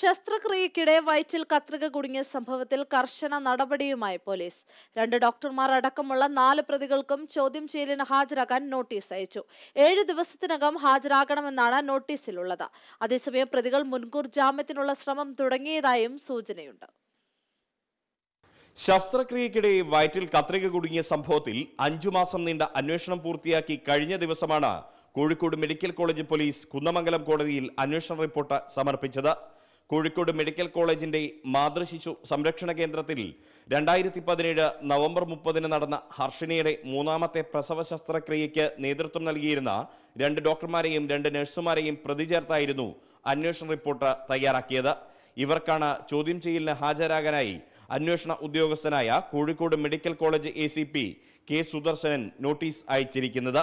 ശസ്ത്രക്രിയക്കിടെ വയറ്റിൽ കത്രിക കുടുങ്ങിയ സംഭവത്തിൽ കർശന നടപടിയുമായി പോലീസ് രണ്ട് ഡോക്ടർമാർ അടക്കമുള്ള നാല് പ്രതികൾക്കും ചോദ്യം ചെയ്യലിന് ഹാജരാകാൻ നോട്ടീസ് അയച്ചു ഏഴ് ദിവസത്തിനകം ഹാജരാകണമെന്നാണ് നോട്ടീസിലുള്ളത് അതേസമയം പ്രതികൾ മുൻകൂർ ജാമ്യത്തിനുള്ള ശ്രമം തുടങ്ങിയതായും സൂചനയുണ്ട് ശസ്ത്രക്രിയക്കിടെ വയറ്റിൽ കത്രിക കുടുങ്ങിയ സംഭവത്തിൽ അഞ്ചു മാസം നീണ്ട അന്വേഷണം പൂർത്തിയാക്കി കഴിഞ്ഞ ദിവസമാണ് Kozhikode medical college police Kunnamangalam കോടതിയിൽ അന്വേഷണ റിപ്പോർട്ട് സമർപ്പിച്ചത് കോഴിക്കോട് മെഡിക്കൽ കോളേജിന്റെ മാതൃശിശു സംരക്ഷണ കേന്ദ്രത്തിൽ രണ്ടായിരത്തി പതിനേഴ് നവംബർ മുപ്പതിന് നടന്ന ഹർഷിനിയുടെ മൂന്നാമത്തെ പ്രസവ ശസ്ത്രക്രിയയ്ക്ക് നേതൃത്വം നൽകിയിരുന്ന രണ്ട് ഡോക്ടർമാരെയും രണ്ട് നഴ്സുമാരെയും പ്രതി ചേർത്തായിരുന്നു അന്വേഷണ റിപ്പോർട്ട് തയ്യാറാക്കിയത് ഇവർക്കാണ് ചോദ്യം ചെയ്യലിന് ഹാജരാകാനായി അന്വേഷണ ഉദ്യോഗസ്ഥനായ Kozhikode medical college A K Sudarsanan notice അയച്ചിരിക്കുന്നത്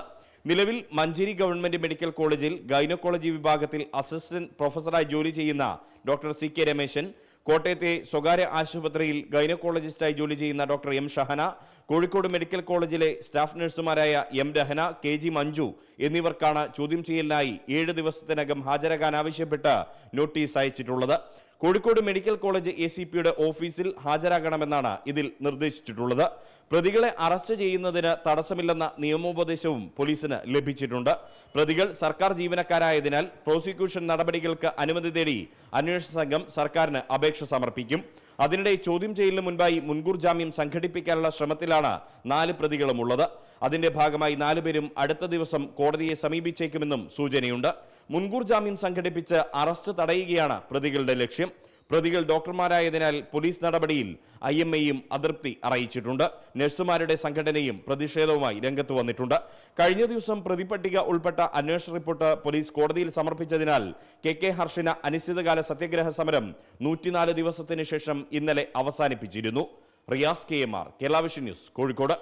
നിലവിൽ മഞ്ചേരി ഗവൺമെന്റ് മെഡിക്കൽ കോളേജിൽ ഗൈനക്കോളജി വിഭാഗത്തിൽ അസിസ്റ്റന്റ് പ്രൊഫസറായി ജോലി ചെയ്യുന്ന ഡോക്ടർ സി കെ രമേശൻ കോട്ടയത്തെ സ്വകാര്യ ആശുപത്രിയിൽ ഗൈനക്കോളജിസ്റ്റായി ജോലി ചെയ്യുന്ന doctor M Shahana Kozhikode medical കോളേജിലെ സ്റ്റാഫ് നഴ്സുമാരായ M Rahana K G Manju എന്നിവർക്കാണ് ചോദ്യം ചെയ്യലിനായി ഏഴ് ദിവസത്തിനകം ഹാജരാകാൻ ആവശ്യപ്പെട്ട് നോട്ടീസ് അയച്ചിട്ടുള്ളത് Kozhikode medical college A C പിയുടെ ഓഫീസിൽ ഹാജരാകണമെന്നാണ് ഇതിൽ നിർദ്ദേശിച്ചിട്ടുള്ളത് പ്രതികളെ അറസ്റ്റ് ചെയ്യുന്നതിന് തടസ്സമില്ലെന്ന നിയമോപദേശവും പോലീസിന് ലഭിച്ചിട്ടുണ്ട് പ്രതികൾ സർക്കാർ ജീവനക്കാരായതിനാൽ പ്രോസിക്യൂഷൻ നടപടികൾക്ക് അനുമതി തേടി അന്വേഷണ സംഘം സർക്കാരിന് അപേക്ഷ അപേക്ഷ സമർപ്പിക്കും അതിനിടെ ചോദ്യം ചെയ്യലിന് മുൻപായി മുൻകൂർ ജാമ്യം സംഘടിപ്പിക്കാനുള്ള ശ്രമത്തിലാണ് നാല് പ്രതികളും ഉള്ളത് അതിന്റെ ഭാഗമായി നാലുപേരും അടുത്ത ദിവസം കോടതിയെ സമീപിച്ചേക്കുമെന്നും സൂചനയുണ്ട് മുൻകൂർ ജാമ്യം സംഘടിപ്പിച്ച് അറസ്റ്റ് തടയുകയാണ് പ്രതികളുടെ ലക്ഷ്യം പ്രതികൾ ഡോക്ടർമാരായതിനാൽ പോലീസ് നടപടിയിൽ ഐ എം എയും അതൃപ്തി അറിയിച്ചിട്ടുണ്ട് നഴ്സുമാരുടെ സംഘടനയും പ്രതിഷേധവുമായി രംഗത്ത് വന്നിട്ടുണ്ട് കഴിഞ്ഞ ദിവസം പ്രതിപട്ടിക ഉൾപ്പെട്ട അന്വേഷണ റിപ്പോർട്ട് പോലീസ് കോടതിയിൽ സമർപ്പിച്ചതിനാൽ കെ കെ ഹർഷിന അനിശ്ചിതകാല സത്യഗ്രഹ സമരം നൂറ്റിനാല് ദിവസത്തിന് ശേഷം ഇന്നലെ അവസാനിപ്പിച്ചിരുന്നു Riyas K M R Kerala news Kozhikode